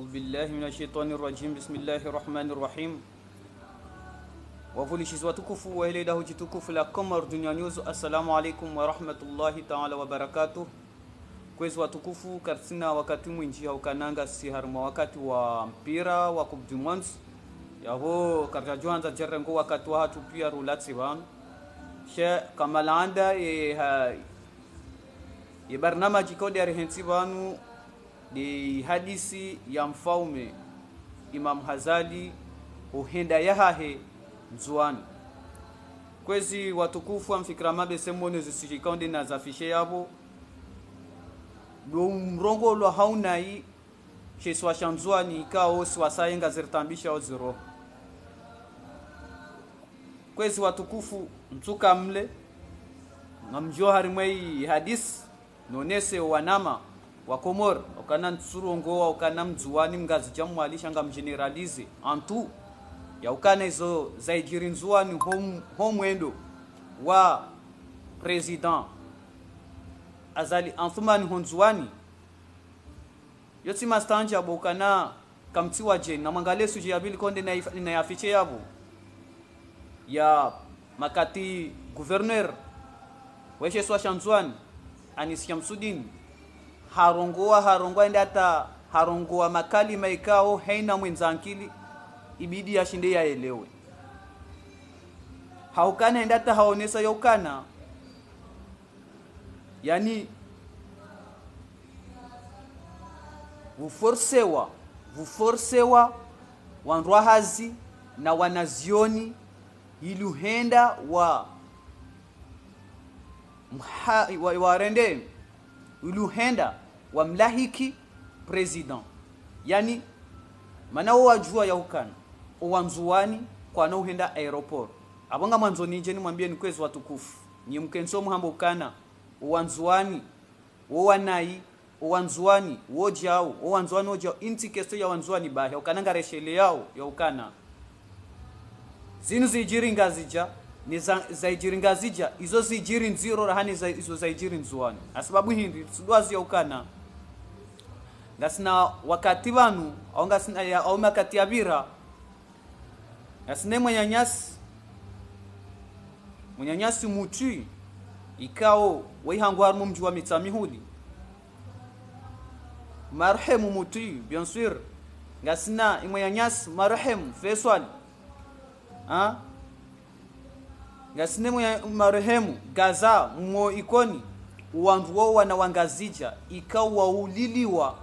أعوذ بالله من الشيطان الرجيم بسم الله الرحمن الرحيم وفولي tukufu wa ile dahu jitukufu la Qamar Dunia News. Assalamu alaikum wa rahmatullahi ta'ala wa Kwezi watukufu karsina wakati mwinji haukananga si harma wakati wa mpira wa Coupe du Monde yavo juanza jerengo wakati wa hatu pia rulatsi she kamalanda e ha e, barnamaji kodi arhensi banu ni hadisi ya mfaume Imam Hazali huhenda yahahe mzuani kwezi watukufu amfikiramabe semone zisikonde na zafishe yabo lumrongo haunai haunayi sheswa shamzuani ikao siwasayenga ziritambisha oziroho kwezi watukufu mtuka mle ngamjio harimwei hadisi nonese wanama wakomor okana nsurongo ukana mdzuwani mngazi ja mwalisha nga mgeneralize antu yaukana izo zaijiri nzuwani homwendo wa president azali anthumani honzuwani yotsima stanja abo kana kamtsi wa jeni na mwangale suje konde na yafiche yabo ya makati gouverneur wesheswa shanzuani anisiamsudini harungua harungua ende hata harungua makali maikao haina mwenzakili ibidi ashinde yaelewe haukana ende hata haonesa yaukana yani vuforsewa vuforsewa wanrwahazi na wanazioni iliuhenda wa mha, wa, warende iluhenda wa mlahiki president yani mana wajua yahukana owamzuwani kwana uhenda aeroport abonga mwanzo ni mwambie ni kwezi watukufu ni nyimkensi omuhamba ukana owanzuwani wowanayi owanzuwani wojawo owanzuwani wojawo inti kesto keso yawanzuwani bahya ukananga reshele ya ukana zinu zijiringa zija ni za, zaijiringa zija izo zijiri nziro rahani za, izo zaijiri nzuwani asababu hindi tudwazi ukana ngasina wakati vanu au ngasina au makati ya vira ngasine mwenyanyasi mwenyanyasi mutu ikao waihangu harumu mji wa mitsa mihuli marhemu mutu bien sûr ngasina imwenyanyasi marhemu feswali ha ngasine marehemu gaza mo ikoni wandu wao wanawangazija ikao wauliliwa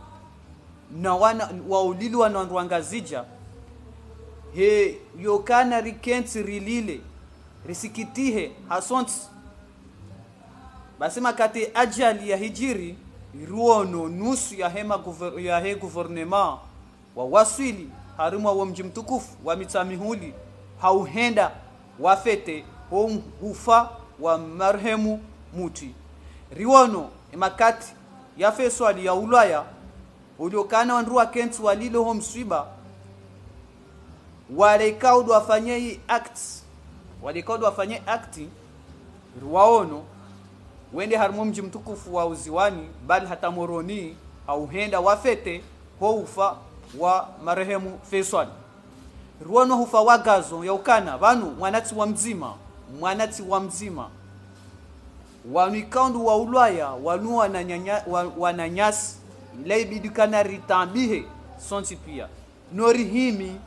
na wana waulilwa na rwangazija he yokana rikensi rilile risikitihe hasonsi basema kati ajali ya hijiri ruono nusu ya hema ya he guvernema wa waswili harimwa wa mji mtukufu wa mitamihuli hauhenda wafete hom hufa wa marhemu muti riwono ya yafeswali ya ulaya uliokana wandu akentu walileho mswiba walekaudu wafanye hii act walekaudu wafanye akti ruwaono wende harimo mji mtukufu wa uziwani bali hata moroni hauhenda wafete ufa wa marehemu Faisal ruono hufa ya ukana vanu mwanati wa mzima mwanati wa mzima wanu ikaundu wa ulwaya wanu wananyasi leyɓiɗi kana ritambi he sonti no rihimi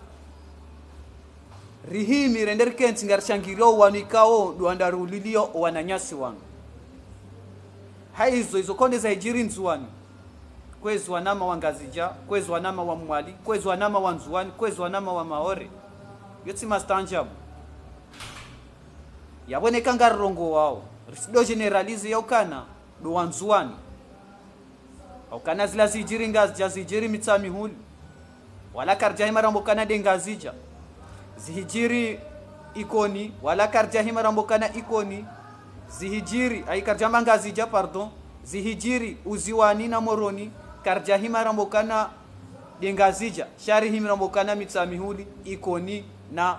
rihimire nder kenti ngar shangiri o wanu ikawo ɗuwanda ruliliyo wananyasi wanu haizo izo konde za hijiri nzuwani kwezi wanama wa ngazija kwezi wanama wa mwali kwezi wanama wa nzuwani kwezi wanama wa maore yotsi mastanjabu yaboneka ngarirongo wawo risido generalize yaukana ɗuwanzuwani au kana zila zijiri ngazija zijiri mitsa mihuli wala karja himarambo kana de ngazija zihijiri ikoni wala karja himarambo kana ikoni zihijiri ay karja mangazija pardon zihijiri uziwani na moroni karja himarambo kana de ngazija shari himarambo kana mitsa mihuli ikoni na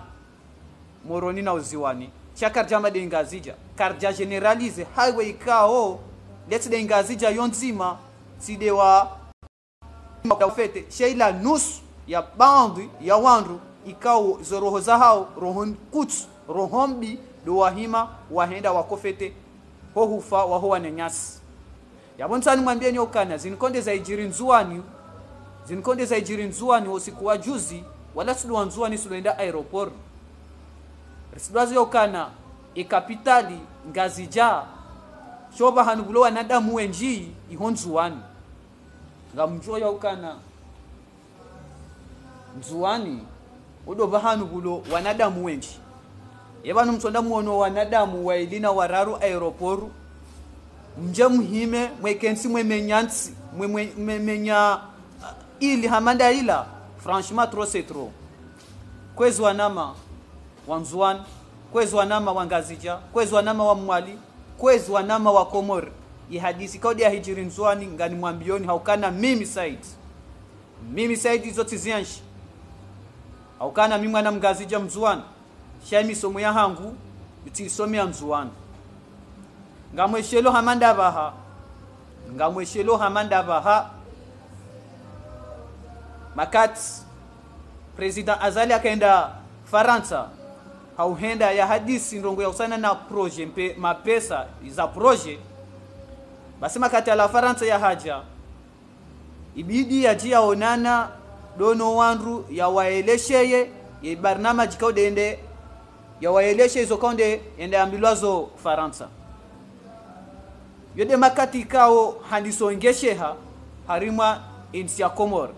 moroni na uziwani chakarjama de ngazija karja generalize highway kao let's dengazija yonzima sidewa fete sheila nusu ya bandu ya wandu ikao zo roho hao rohon kuts rohombi do wahima wahenda wakofete hohufa wahowa na nyasi yabonsani mwambie nyokana zinkonde za ijiri nzuwani za ijiri usiku wa juzi wala sidwa nzuwani sidoenda aeroport risidwazi okana ikapitali e ngazija shoba hanu bulo wanadamu wenji nga muthu oyaukana mzuwani hanu kulo wanadamu wenji yevanu mtonda muono wanadamu wailina wararu aeroporu mje muhime mwekensi mwemenyansi mwemenya uh, ili hamanda ila franchement trop c'est trop kwezi wanama nzuani kwezi wanama wangazija kwezi wanama wa mwali kwezi wanama wa komori ihadisi kodi ya hijiri nzwani ngani mwambioni haukana mimi saidi mimi saidi izo tizianshi haukana mimi mwana ja mzwani shami misomo ya hangu utiisomea mzuwana ngamweshelo hamandavaha ngamweshelo baha makati president azali akaenda faransa hauhenda ya hadisi ndongo yakusana na proje mpe mapesa za proje basema kati ala faransa ya haja ibidi yajia onana dono wandu yawaelesheye yebarnamaji ya waeleshe hizo konde ende ambilwazo faransa yode makati kao handisongesheha harimwa insi ya komor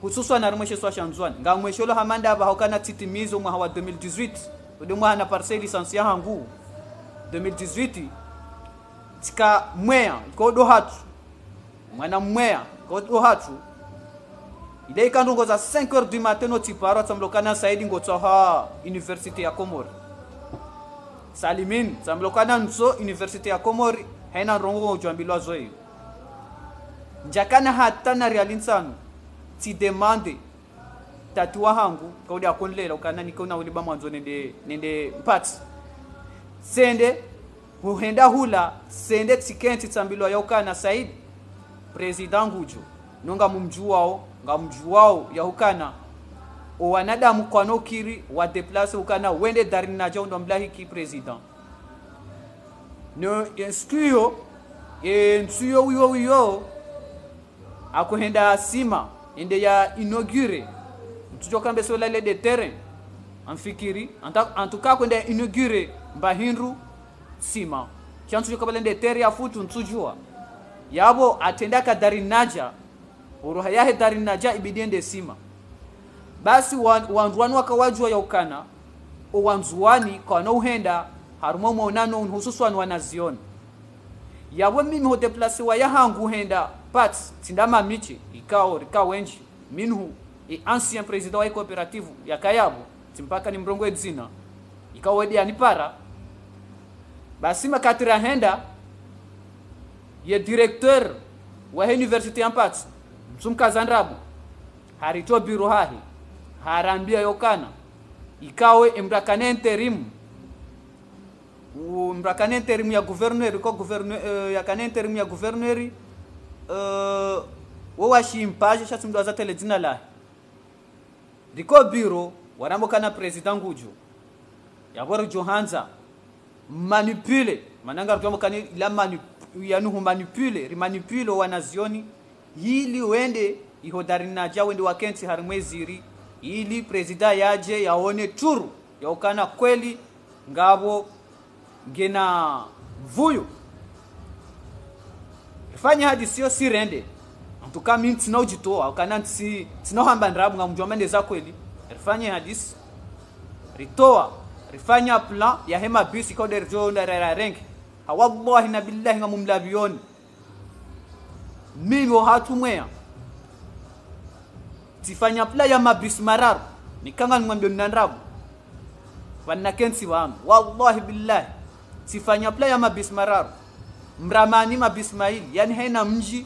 hususwa na rimweshe swa shanzwan nga mwesholo hamanda aba hokana titimizo mwaha wa 2018 ode mwaha na parceli sansi ya hangu 2018 tsika mweya ikodo hatu mwana mweya ikodo hatu ile ikandongoza 5 heures du matin notiparo tsamulokana saidi ngotsoha university ya komori salimini tsamulokana nso university ya komori haina nrongo ngojwambilwa zoyo njakana hata na rialintsano tsidemande tatu wa hangu kaudi akonlela ukana nikona uliba mwanzo nende nende mpatsi sende huhenda hula sende tikenti tsambilwa yaukana saidi president ngujo nonga mumjuwao ngamjuwao yahukana owanadamu wa deplace ukana wende darini najo ndo ki president no ensukuyo entsuyo wiyo wiyo akuhenda sima ende ya inaugure mtujo kambe lale de terrain amfikiri antuka kwenda inaugure mbahinru sima chanthu chikapalende tere yafuti ntsujuwa yapo athendaka darinaja uruha yahe darinaja ibidiende sima basi wandu wanu wakawajwa yaukana uwanzuwani kawanauhenda harumwe mwonano unhususwanu wanaziona yabo mimi hodeplasiwa yahangu henda pat tindama michi ikao rika wenji minhu e ancien president wa coopérative yakayabo timpaka ni mrongo edzina ikao ikawedi anipara basima henda ye directeur wa university ya mpatsi msumkazandrabu harito biro hahi harambia yokana ikawe mrakane interim mrakane interim ya governor ko governor uh, yakane interim ya guverneri uh, wo washimpaje shatsumdwaza tele dzina la riko biro warambokana president ngujo yavori johanza manipule mananga kwa mkani la manipule yanuhu manipule rimanipule wanazioni ili wende ja wende wakenti harimweziri ili presida yaje yaone turu yaukana kweli ngabo ngena mvuyu rifanye hadi sio sirende ntuka mimi ujitoa ukana tsi tinohamba ndirabu ngamjwa za kweli rifanye hadisi ritoa rifanya plan ya hema bisi ko der zone der renki ha wallahi na billahi nga mum mimi ha tifanya plan ya mabisi mararu nikanga nimwambie wanna kensi wa wallahi billahi tifanya plan ya mabisi marar mramani mabismail yani hena mji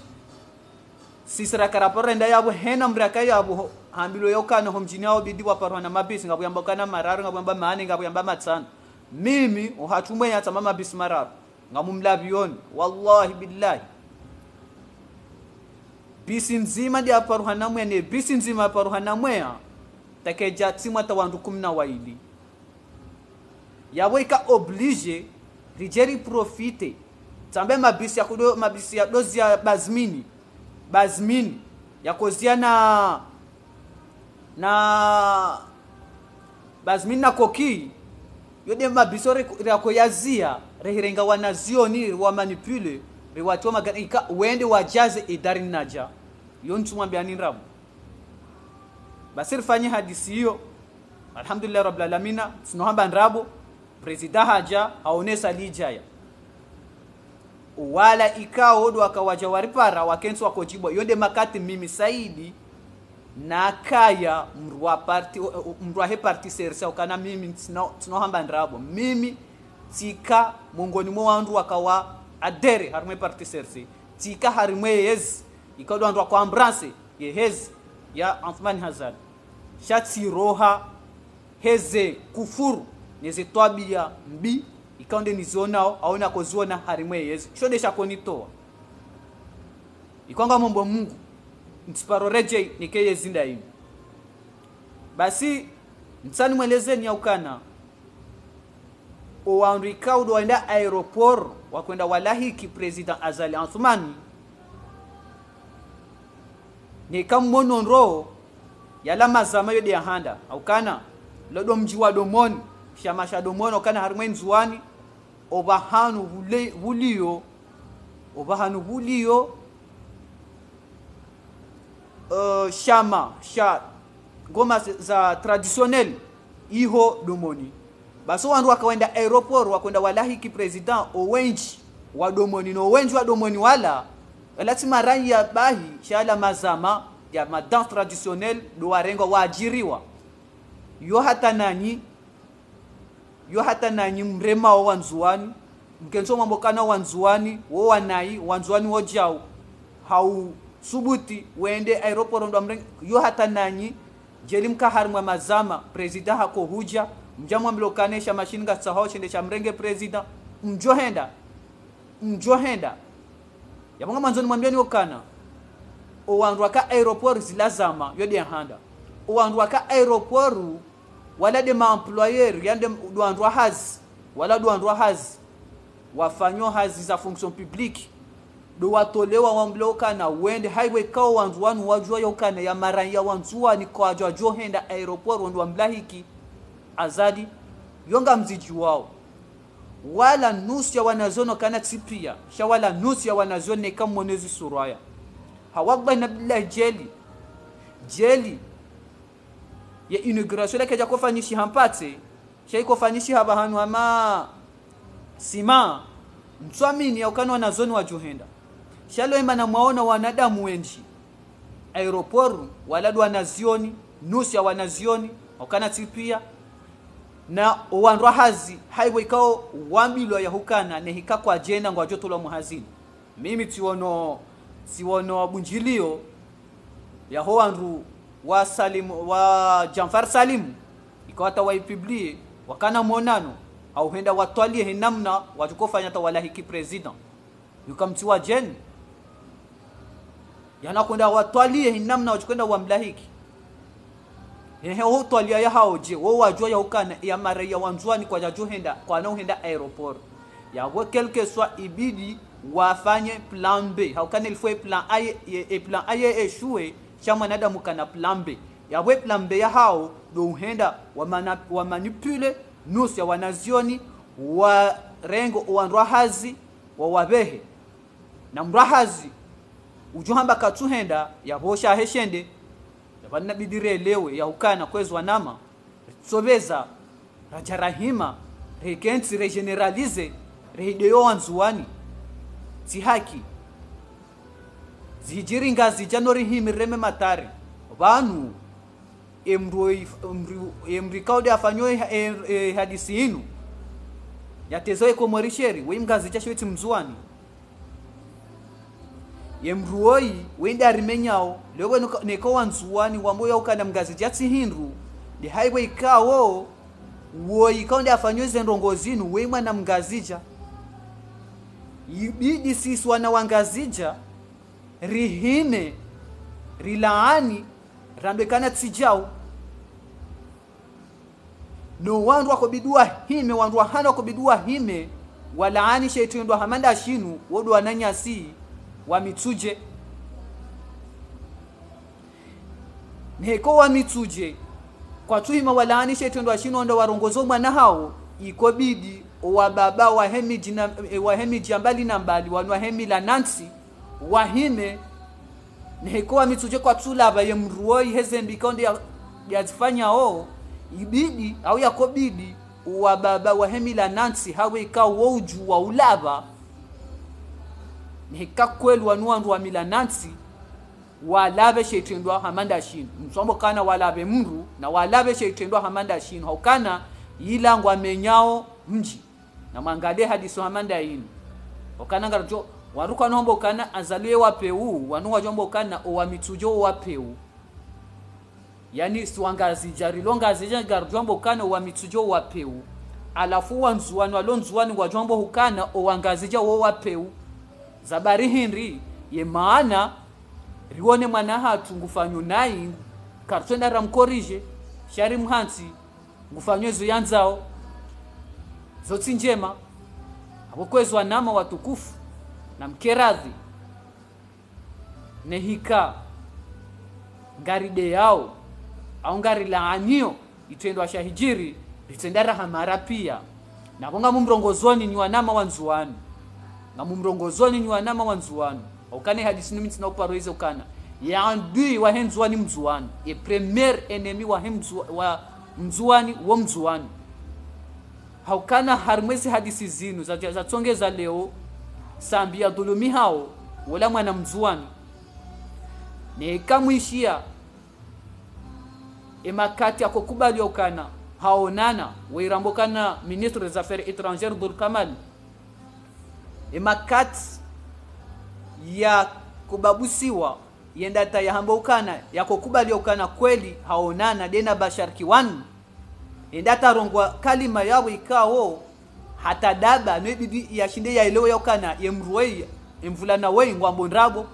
sisirakarapora enda yavo hena mraka yavo hambilo yokanaho mjini ao bidi na mabisi ngakuyamba kana mararu ngakuyamba maane ngakuyamba matsana mimi ya tsama mabisi mararu ngamumlaviyoni wallahi billahi bisi nzima diaparuhana ne bisi nzima aparuhana mweya takeja tsimwa ta wandu kumi waili oblige rijeri profite tsambe mabisi kudo mabisi ya dozi ya bazmini bazmini yakozia na na bazimina koki yodemba biso rakoyaziya rehirenga wanazioni wamanipule riwatiwa magana ika wende wajaze idari naja yo ntumwambia ninrabo basi rifanye hadisi hiyo alhamdulillah rabbil alamina sinohamba nrabo presida haja haonesa lijaya wala ikao odo akawaja waripara wakenswa makati mimi saidi nakaya mndu waparti mndu serisa ukana mimi tinohamba ndrabo mimi tika mongoni mwa wandu wakawa adere harimwe partiserse tika harimwe yehezi ikadwandwa kwa ambranse yehezi ya Anthman Hazard shatsiroha heze kufuru neze twabia mbi ikaonde nizonao aona koziona harimwe yehezi shode konitoa ikwanga mombo mungu ntsiparorejei nikeyezinda ino basi ya ukana owandu ikaudo waenda aeroport wakwenda walahiki president azali anthumani nikammononro yala mazama yode yahanda aukana lodo mji wa domoni shamasha domoni aukana harimwe nzuwani obahanu vuliyo obahanu vuliyo shama euh, sha ngoma za traditionnel iho domoni baso wandu wakawenda aeroport wakwenda walahiki president owenji wa domoni no wenji wa domoni wala lazima rai ya bahi shala mazama ya madan traditionnel do warengwa waajiriwa yo hata nani yo hata nanyi wa wanzuani mkenzo mambokana wanzuani wo wanai wanzuani wojao hau subuti wende aéroport ndo ɗam ren yo hatannañi jelim ka mwa mazama président hako huja mjamwambilo ga mashinga chende cha mrenge président mjohenda mjohenda yabonga manzoni mwambiani okana wandu aka aéroport zilazama de handa wandu aka aéroport wala de maemployeur yande wandu hazi wala wandu hazi wafanyo hazi za fonction publique do watolewa wamlokana wende highway kao wanzu wanu wajua yokana ya maranya wanzuwa ni kwa ajwa henda aeroport wandu wamlahiki azadi yonga mziji wao wala nusu ya wanazono kana tsipia sha wala nusu ya wanazono ne kan monezi suraya hawagba na bila jeli jeli ya inauguration lake jako hampate sha fanyishi haba hanu ama sima mtswamini ya ukano wanazoni wajuhenda juhenda na mwaona wanadamu wenji aeroporu waladu wanazioni nusu ya wanazioni wakana tipia na wandwa hazi haiwe ikao wambilwa yahukana nehika kwa jena ngwa joto la muhazini mimi tiwono tiwono bunjilio ho wandu wa salim wa Jamfar Salim wa ipiblie wakana mwonano au henda watwalie hinamna watukofanya tawala hiki president yukamtiwa jeni yanakwenda watwalie namna wa mlahiki ehe ya haoje wo wajua yaukana ya ya wanzuani kwa nao henda aeroport yawe quelque soit ibidi wafanye plan b haukana ilifue plan a e, e plan a ye eshue chama mwanadamu kana plan b yawe plan b yahao do uhenda wamanipule wa nusu ya wanazioni wa rengo wa nrahazi wa wabehe na mrahazi ujuhamba katsuhenda yahosha bidire lewe ya ukana kwezwa nama ritsoveza rajarahima rekenti regeneralize reideyo wanzuwani dzihaki zijiringa zija matare matari emri kaudi afanyo eh, eh, hadisi inu yatezoekomorisheri weimngazija shoiti mzuwani yemruoyi wendaarimenyawo loko neko wanzuwani wamboya ukana mngazi jatsi ndi ndihaikwe ikawo woyi kaunde afanywe zendongo zinu weimwana mngazija ibidi sisi wana wangazija rihine rilaani randwekana tsijau no wandu akobidua hime wandu ahana akobidua hime walaani sheitwendwa hamanda shinu wodwa nanyasi wa mitsuje nheko wa mitsuje kwatsuhima walaanisha ethendo ashinoonda warongozo mwana hao iko bidi owababa wahemija mbali na mbali wanwahemila nansi wahime nheko wa mitsuje kwatsulava ye mruoi ya onde o ibidi au yako bidi uwababa wahemila nansi hawe ka wouju wa ulava nihikakwelu wa mila nansi walabe sheitendwa hamanda shinu msombo kana walabe mru na walabe sheitendwa hamanda ashinu haukana yilangwa menyao mji na mwangale hadiso hamanda yinu okana ngarajo waruka nombo kana azaliwe wapeu wanuwa jombo kana owamitujo wapeu yani siwangazi jarilo ngazi garjombo kana owamitujo wapeu alafu wanzuwanu alonzuwani wajombo hukana owangazija wo wapeu zabari hindi ye maana rione mwana hatu ngufanyo nai kartwenda ramkorije shari ngufanyo ngufanywe yanzao zotsi njema abokwezwa nama watukufu na mkeradhi nehika ngaride yao au ngari laanio itwendwa shahijiri ritendara hamara pia navonga mumrongozoni ni wanama wanzuani na mumrongozoni ni wanama wa nzuwanu aukane hadisi nimi tina tinakuparoize ukana ya yandui wahe nzuwani mzuwanu e premier enemi wahe mzuwa, wa mzuwani wo mzuwanu haukana harimwezi hadisi zinu zatsongeza za leo sambi ya dhulumi hao wala mwana mzuwani neikamwishia emakati akokubaliwa ukana haonana weirambukana ministre des affaires étrangères dhulkamal emakati ya kubabusiwa yendata yahambaukana yakokubaliaukana kweli haonana dena bashar yenda tarongwa kalima yawo ikawo hatadaba noibidi yashinde yaelewa yaukana yemruwei emvulana wei ngwambo ndrabo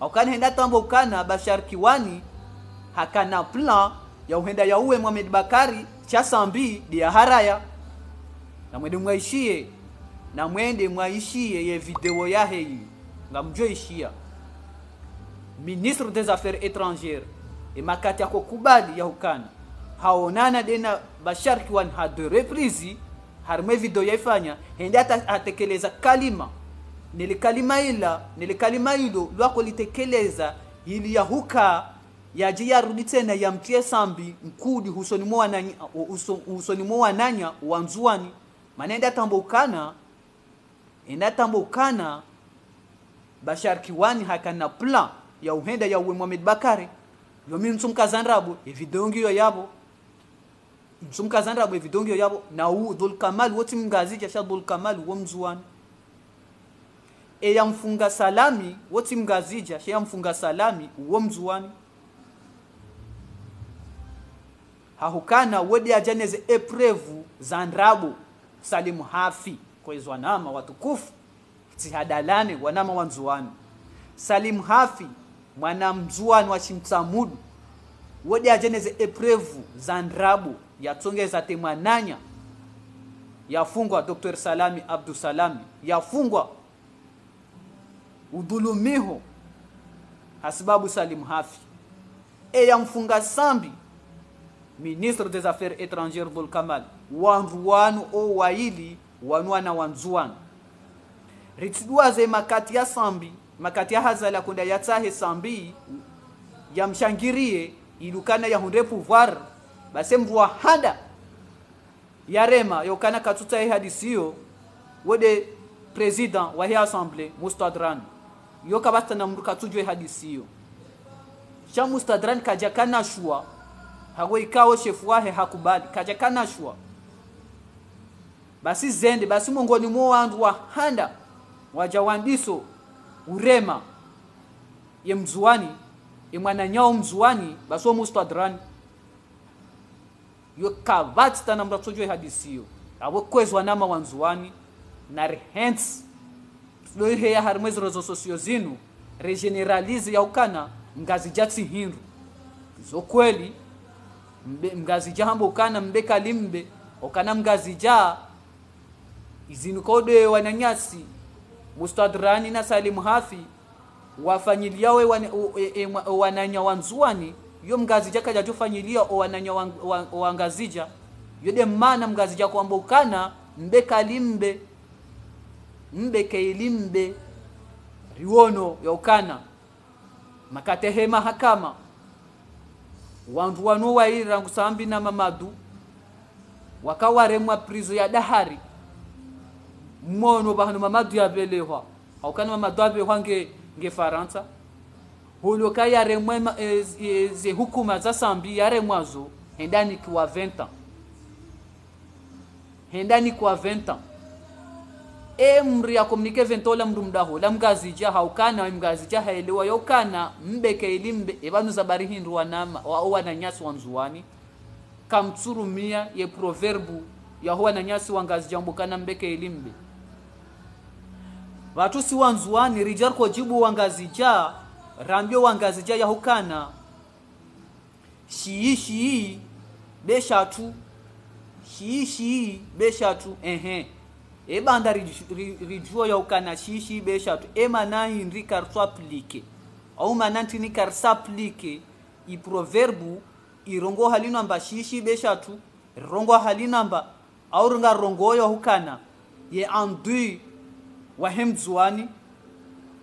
aukana hendatamba ukana bashar kiwani hakana plan yauhenda yauwe muhamed bakari chasambi diyaharaya namwede na mwende mwaishiye ye video yahe iyi nga mjoishiya ministre des affaires étrangères emakati akokubali yahukana haonana dena bashariki wan ha de reprise harimwe video yaifanya hende atekeleza kalima kalima ila nilikalima ilo lwako litekeleza ili yahuka yaje yarudi tena yamtie sambi nkudi husoni mwa nanya usoni mwa nanya wanzuani manende atambaukana inatambukana Bashar Kiwani hakana plan ya uhenda ya uwe Mohamed Bakari yomi msumkazandrabu evidongio yabo msumkazandrabu evidongio yabo na u Dhul Kamal woti mngazi cha shadul Kamal wo e ya mfunga salami woti cha sheya mfunga salami wo mzuwani hahukana wodi ajaneze eprevu za ndrabu salimu hafi kwezi wanama watukufu tihadalane wanama wanzuani salim salimu hafi mwana mzuwanu wa chimtsamudu wodi ajeneze eprevu za ndrabu yatsongeza temwananya yafungwa dr salami abdusalami yafungwa udhulumiho hasibabu salimu hafi eyamfunga sambi ministre des affaires étrangères bolkamal kamal o wayili wanwana wanzuwanga ritsidwaze makati ya sambi makati ya hazala kunda yatsahe sambi yamshangirie ilukana yahunde pouvoir base mvua hada yarema yokana katutsahe hadisiyo wode president wa he assemblée mustadran yokabastana mndu katujwe hadisiyo sha mustadran kaja kanashwa hawe ikawo shefu wahe hakubali kaja kanashwa basi zende basi mongoni mwa wandu wa handa waja wandiso urema ye mzuani ye mwana nyao mzuani basi wo mustadran yo kavati tana mratsojwe hadisiyo awo kwezwa nama wanzuani na rehens doihe ya harimwe zirozo sosio zinu regeneralize yaukana ngazi ja tsihindu zokweli mgazi ja hambo ukana mbe kalimbe ukana mgazi jaa izinukodwe wananyasi mustadrani na salimu hafi wafanyiliawe wan, e- e- wananya wanzuani yo mngazija kaja tufanyilia o wananya wangazija yode mana mngazija ukana mbe kalimbe mbe keilimbe riwono ya ukana makatehe mahakama wantu wanuwaira ngusambi na mamadu wakawaremwa prizo ya dahari mono bahno mamadu ya belehwa aukana mamadu abehwa nge nge faransa huluka yare mwema e, e, ze hukuma za sambi ya remwazo endani kwa 20 ans endani kwa 20 ans e mri ya komunike 20 ans la mndu mdaho la mgazi ja haukana mgazija haelewa yokana mbeke ilimbe ebanu za bari hindu wanama wa wana nyasi wanzuani kamtsurumia ye proverbu ya huwa na nyasi jambo kana mbeke ilimbe si wanzuani rijal kojibu wangazija rambio wangazija yahukana shii shii beshatu shii shii beshatu ehe ebanda rijuo yahukana shii shii beshatu emanahindri karswaplike au manantini karsaplike iproverbu irongo halinamba shii shii beshatu rirongo namba au ringarongo yahukana ye andui wahem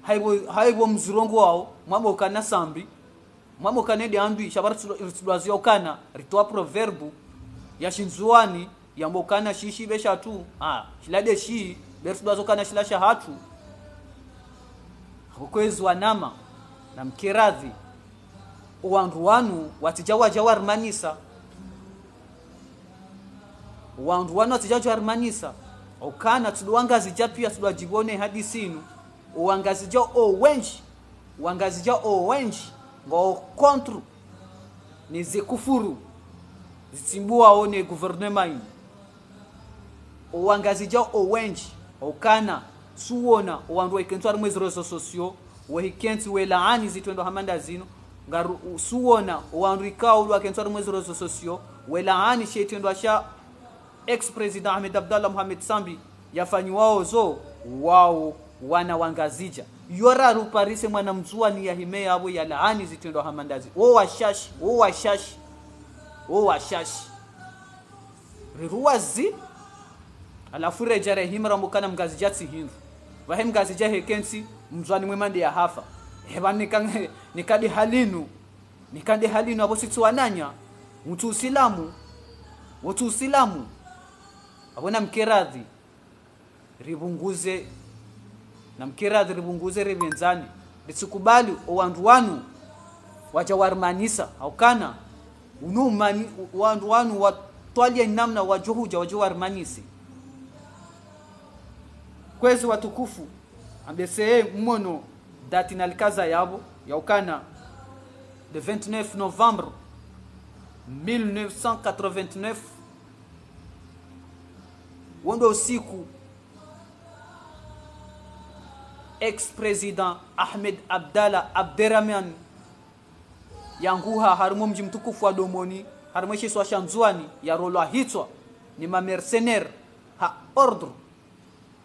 haibo haibo mzirongo wao mwabo kana sambi mwabo kana de shabara ukana ritoa proverbu ya shinzuani ya kana shishi besha tu ah shilade shi bersulwazo kana shilasha hatu hukwezu wanama na mkiradhi wandu wanu watijawaja warmanisa wandu wanu watijawaja warmanisa okana tuluwangazija pia tulwajibone hadisi inu uwangazija owenji uwangazija owenji ngookontru nizikufuru zitsimbuwawo ne guvernema inu uwangazija owenji okana suwona owandu waikentu arimwe zirezo sosio wahikentsi welaani zitwendo hamanda zino ngaru suwona owandu ikawo lwakentu arimwe zirezo sosio welaani sheitwendo asha ex-president Ahmed Abdallah Mohamed Sambi wao zo wao wana wangazija yora ruparise mwana ni ya himea abo ya laani zitindo hamandazi wo washash wo washash wo washash riruazi alafu rejare himra mukana mgazija tsihindu vahe mgazija hekensi mzwani mwemande ya hafa heba nikadi halinu nikadi halinu abo sitsiwananya mtu usilamu wotu usilamu abona mkeradhi ribunguze na mkeradhi rivunguze rivenzani risikubali owandu wanu wacha warmanisa haukana unumani wandu wanu watwalia namna wajuhuja wajo warmanisi kwezi watukufu ambeseye mmono dati nalikaza yabo yaukana le 29 novembre 1989 huo usiku ex president Ahmed Abdalla Abderrahman yanguha harumu mji mtukufu wa Domoni harimo swa shanzuani ya rolwa hitwa ni mamercenaire ha ordre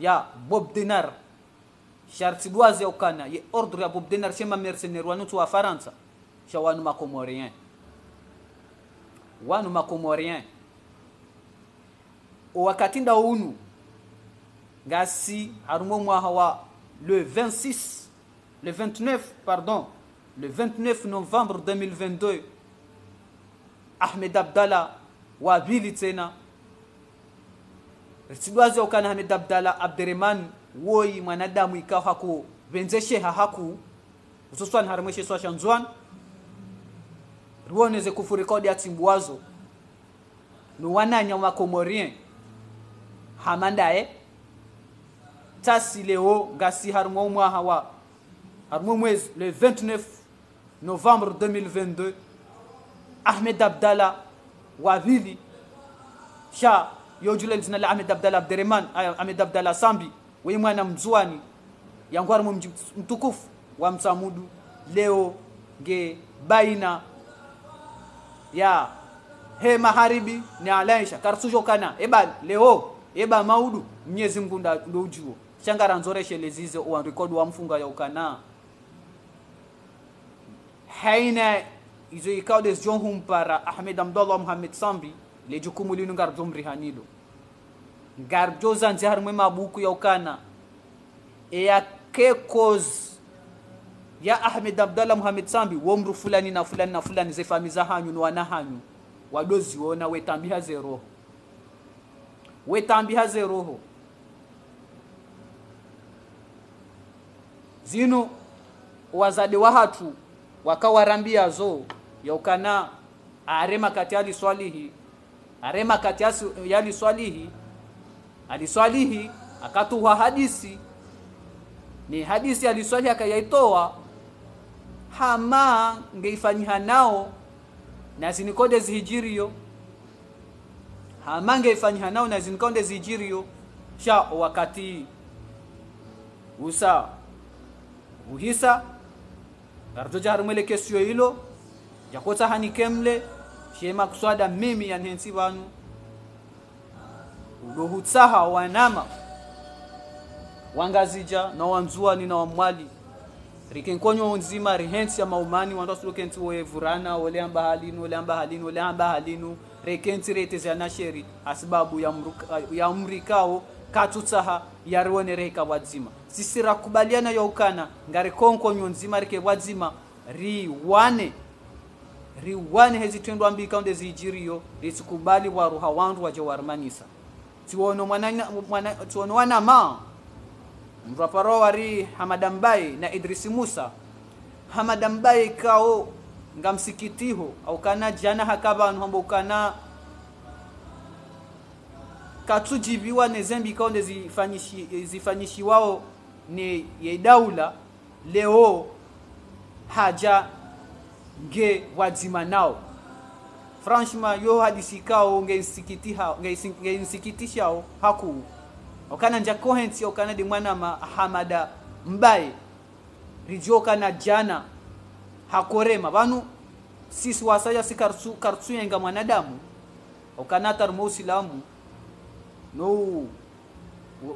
ya Bob Denar sharti dwaze ukana ye ordre ya Bob Denar shema mercenaire wanutu wa Faransa shawanu makomorien wanu makomorien nda unu ngasi harumo mwaha wa le 26 le 29 pardon le 29 novembre 2022 Ahmed Abdalla wa pili tena sidwazi okana Ahmed Abdalla Abderrahman woi mwanadamu ikao haku venzeshe hahaku ususwan harumeshe swa shanzwan ruoneze kufurikodi atimbwazo nuwananya makomorien hamandae eh? tasi leo gasi harimo mwaha wa harimo mwezi le 29 novembre 2022 ahmed abdalla wavili sha yojule jina la ahmed abdalla abdereman ahmed abdalla sambi we mwana mzuani yangu harmo mtukufu wa msamudu leo ge baina ya he maharibi ni alaisha karsujo kana ebal eh leo eba maudu mnyezi mngu ndoujuo shangara nzoreshelezise uwa rekodi wamfunga yaukana haina izo ikawdes jonhum ahmed abdallah muhamed sambi lejukumu jukumu linu ngar jomri ngar jozanzi harmwe mabuku yaukana eya kekos ya ahmed abdallah muhamed sambi womru fulani na fulani na fulani zefamiza hanyu nwana hanyu wadoziona wetambiha zeroho wetambihaze roho zinu wazade wahatu wakawarambia zo yaukana arema kati aliswalihi arema kati yaliswalihi aliswalihi akatuha hadisi ni hadisi aliswalihi akayaitoa hama ngeifanyiha nao na zinikode zihijirio hamange ifanyiha nao zinkonde zijirio sha wakati usa uhisa garjoja ilo hilo hani kemle shema kuswada mimi yanhensi wanu udohutsaha wanama wangazija na ni na wamwali rikenkonyo unzima rihensi ya maumani ntuwe vurana wole amba halinu wole amba halinu wole amba halinu rekenziretezana sheri asibabu yamrikawo katutsaha yarionereka wadzima sisi kubaliana yaukana ngari konkonyo nzima rike bwadzima riwane riwane twendwa mbika unde zijiriyo ritsikubali waruha wandu waje warimanisa tiwono mwana, mwana, tiwono wanama mraparo wari hamadambai na idrisi musa hamadambai kao nga msikitiho aukana janaha kabantu hombo ukana katujibiwa ne zembi kaonde zifanyishi ni ye daula leo haja nge wadzima nao franchima yo hadisi kao ngeisikitihao ngeisikitishao haku okana nja kohenti okana de mwana hamada mbaye rijoka na jana hakorema vanu sisi wasayasi kartsuyenga mwanadamu ukanatar musilamu no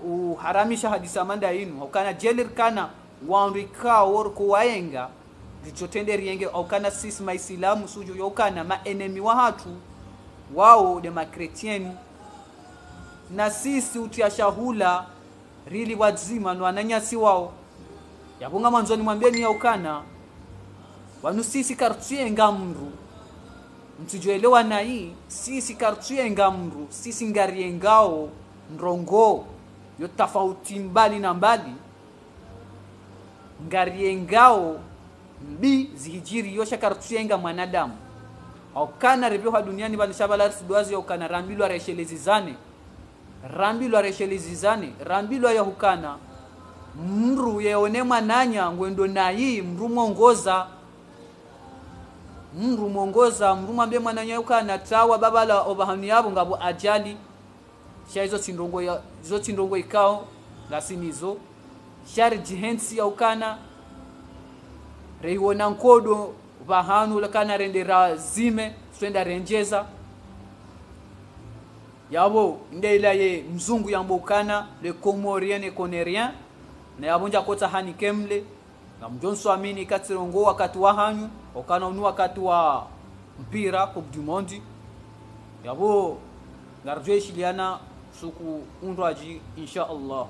uharamisha hadisa manda inu ukana jelir kana wanrika wor ukana sisi maisilamu suju yokana maenemi wa hatu wao de makretieni na sisi utiashahula rili wazima no ananyasi wao yakunga mwanzoni mwambieni yaukana wanu sisi kartie ngamru mtujoelewa hii sisi kartie ngamru sisi ngarie ngao ndrongo yo tofauti mbali na mbali ngarie ngao mbi zihijiri yosha kartuyenga mwanadamu aukana revyoha duniani vanishavalarisudwazi yaukana rambilwa reshelezizane rambilwa reshelezizane rambilwa yahukana mru yeone mwananya ngwendo nayi mru mongoza mrumongoza mrumwambie na tawa baba la obahani yabo ngabo ajali sha hizo chindongo ya hizo chindongo ikao lasinizo shari jihensi ya ukana reiona nkodo vahanu lakana rende razime swenda renjeza yabo ndeila ye mzungu yambo ukana le comorien et conerien na yabonja kota hani kemle na mjonso amini katirongo wakati wahanyu wakaona wakati wa mpira Coupe du Monde yabo ngarjo suku undwaji insha Allah